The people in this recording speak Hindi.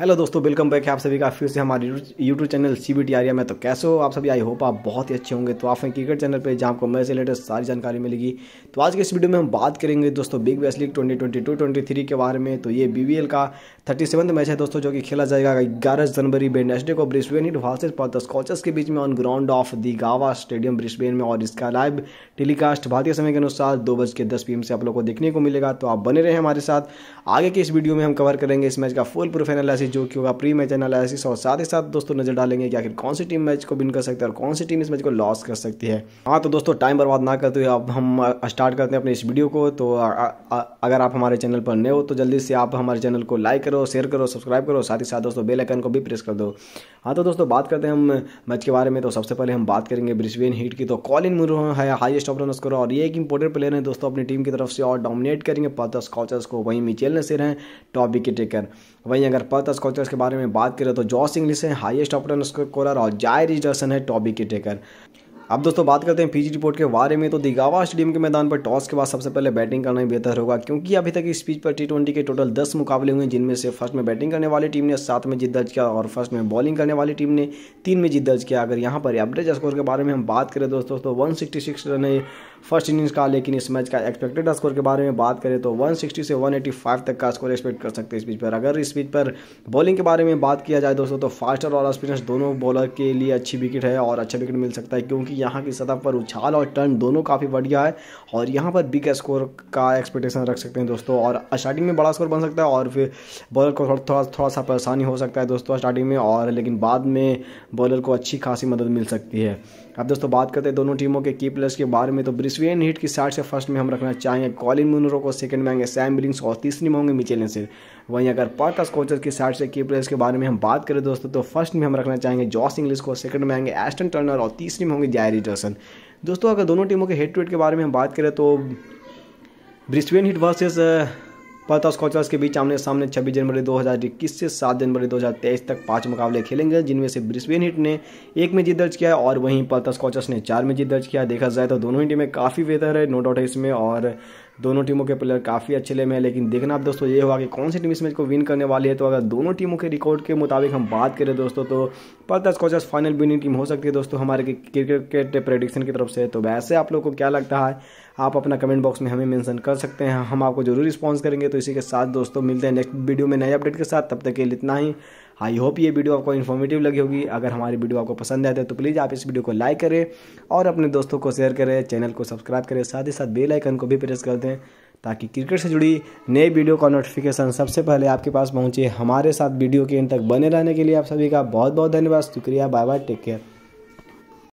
हेलो दोस्तों वेलकम बैक है आप सभी का फिर से हमारे YouTube channel C B T आरिया में तो कैसे हो आप सभी आई होप आप बहुत ही अच्छे होंगे तो आप हमें क्रिकेट चैनल पे जहाँ आपको मैच से रिलेटेड सारी जानकारी मिलेगी तो आज के इस वीडियो में हम बात करेंगे दोस्तों big bash league twenty twenty two twenty three के बारे में तो ये बी वी एल का थर्टी सेवन मैच है दोस्तों जो कि खेला जाएगा ग्यारह जनवरी बेनेसडे को Brisbane Heat versus Perth Scorchers के बीच में ऑन ग्राउंड ऑफ दी गावा स्टेडियम ब्रिस्बेन में और इसका लाइव टेलीकास्ट भारतीय समय के अनुसार दो बज के दस पी से आप लोग को देखने को मिलेगा तो आप बने रहे हमारे साथ आगे के इस वीडियो में हम कवर करेंगे इस मैच का फुल प्रोफेनल एनालिसिस जो कि होगा प्री मैच एनालिसिस और साथ ही साथ दोस्तों नजर डालेंगे कि आखिर कौन सी टीम मैच को विन कर सकती है और कौन सी टीम इस मैच को लॉस कर सकती है हाँ तो दोस्तों टाइम बर्बाद ना करते हुए अब हम स्टार्ट करते हैं अपने इस वीडियो को तो आ, आ, अगर आप हमारे चैनल पर नए हो तो जल्दी से आप हमारे चैनल को लाइक करो शेयर करो सब्सक्राइब करो साथ ही साथ दोस्तों बेलाइकन को भी प्रेस कर दो हाँ तो दोस्तों बात करते हैं हम मैच के बारे में तो सबसे पहले हम बात करेंगे ब्रिस्बेन हीट की तो कॉल इन मुरो है हाईएस्ट ऑफ रन स्कोर और ये एक इंपॉर्टेंट प्लेयर है दोस्तों अपनी टीम की तरफ से और डोमिनेट करेंगे पर्थ स्कॉचर्स को वहीं मिचेल ने नसीर हैं टॉप विकेट टेकर वहीं अगर पर्थ का स्कॉर्पियस के बारे में बात करें तो जॉस इंग्लिस है हाइस्ट ऑपरेटर स्कोरर और जायरी जर्सन है टॉबी के टेकर अब दोस्तों बात करते हैं पीजी रिपोर्ट के बारे में तो दिगावा स्टेडियम के मैदान पर टॉस के बाद सबसे पहले बैटिंग करना ही बेहतर होगा क्योंकि अभी तक इस पिच पर टी ट्वेंटी के टोटल दस मुकाबले हुए हैं जिनमें से फर्स्ट में बैटिंग करने वाली टीम ने सात में जीत दर्ज किया और फर्स्ट में बॉलिंग करने वाली टीम ने तीन में जीत दर्ज किया अगर यहाँ पर एवरेज स्कोर के बारे में हम बात करें दोस्तों तो वन रन है फर्स्ट इनिंग्स का लेकिन इस मैच का एक्सपेक्टेड स्कोर के बारे में बात करें तो 160 से 185 तक का स्कोर एक्सपेक्ट कर सकते हैं इस बीच पर अगर इस बीच पर बॉलिंग के बारे में बात किया जाए दोस्तों तो फास्टर और स्पिनर्स दोनों बॉलर के लिए अच्छी विकेट है और अच्छा विकेट मिल सकता है क्योंकि यहाँ की सतह पर उछाल और टर्न दोनों काफ़ी बढ़िया है और यहाँ पर बिग स्कोर का एक्सपेक्टेशन रख सकते हैं दोस्तों और स्टार्टिंग में बड़ा स्कोर बन सकता है और फिर बॉलर को थोड़ा थोड़ा सा परेशानी हो सकता है दोस्तों स्टार्टिंग में और लेकिन बाद में बॉलर को अच्छी खासी मदद मिल सकती है अब दोस्तों बात करते हैं दोनों टीमों के की प्लेयर्स के बारे में तो ब्रिस्वेन हिट की साइड से फर्स्ट में हम रखना चाहेंगे कॉलिन मुनरो को सेकंड में आएंगे सैम बिलिंग्स और तीसरी में होंगे मिचेलन से वहीं अगर पार्टस कोचर की साइड से की प्लेयर्स के बारे में हम बात करें दोस्तों तो फर्स्ट में हम रखना चाहेंगे जॉस इंग्लिस को सेकंड में आएंगे एस्टन टर्नर और तीसरी में होंगे जाय कैरी जैसन दोस्तों अगर दोनों टीमों के हेड टू हेड के बारे में हम बात करें तो Brisbane Heat versus Perth Scorchers के बीच आमने सामने 26 जनवरी 2021 से 7 जनवरी 2023 तक पांच मुकाबले खेलेंगे जिनमें से ब्रिस्बेन हिट ने एक में जीत दर्ज किया और वहीं पर्थ स्कॉचर्स ने चार में जीत दर्ज किया देखा जाए तो दोनों ही टीमें काफ़ी बेहतर है नो डाउट है इसमें और दोनों टीमों के प्लेयर काफ़ी अच्छे ले में है लेकिन देखना आप दोस्तों ये होगा कि कौन सी टीम इस मैच को विन करने वाली है तो अगर दोनों टीमों के रिकॉर्ड के मुताबिक हम बात करें दोस्तों तो को स्कॉचर्स फाइनल विनिंग टीम हो सकती है दोस्तों हमारे क्रिकेट प्रेडिक्शन की तरफ से तो वैसे आप लोग को क्या लगता है आप अपना कमेंट बॉक्स में हमें मेंशन कर सकते हैं हम आपको जरूर रिस्पॉन्स करेंगे तो इसी के साथ दोस्तों मिलते हैं नेक्स्ट वीडियो में नए अपडेट के साथ तब तक के लिए इतना ही आई होप ये वीडियो आपको इन्फॉर्मेटिव लगी होगी अगर हमारी वीडियो आपको पसंद आते तो प्लीज़ आप इस वीडियो को लाइक करें और अपने दोस्तों को शेयर करें चैनल को सब्सक्राइब करें साथ ही साथ बेलाइकन को भी प्रेस कर दें ताकि क्रिकेट से जुड़ी नए वीडियो का नोटिफिकेशन सबसे पहले आपके पास पहुंचे हमारे साथ वीडियो के इन तक बने रहने के लिए आप सभी का बहुत बहुत धन्यवाद शुक्रिया बाय बाय टेक केयर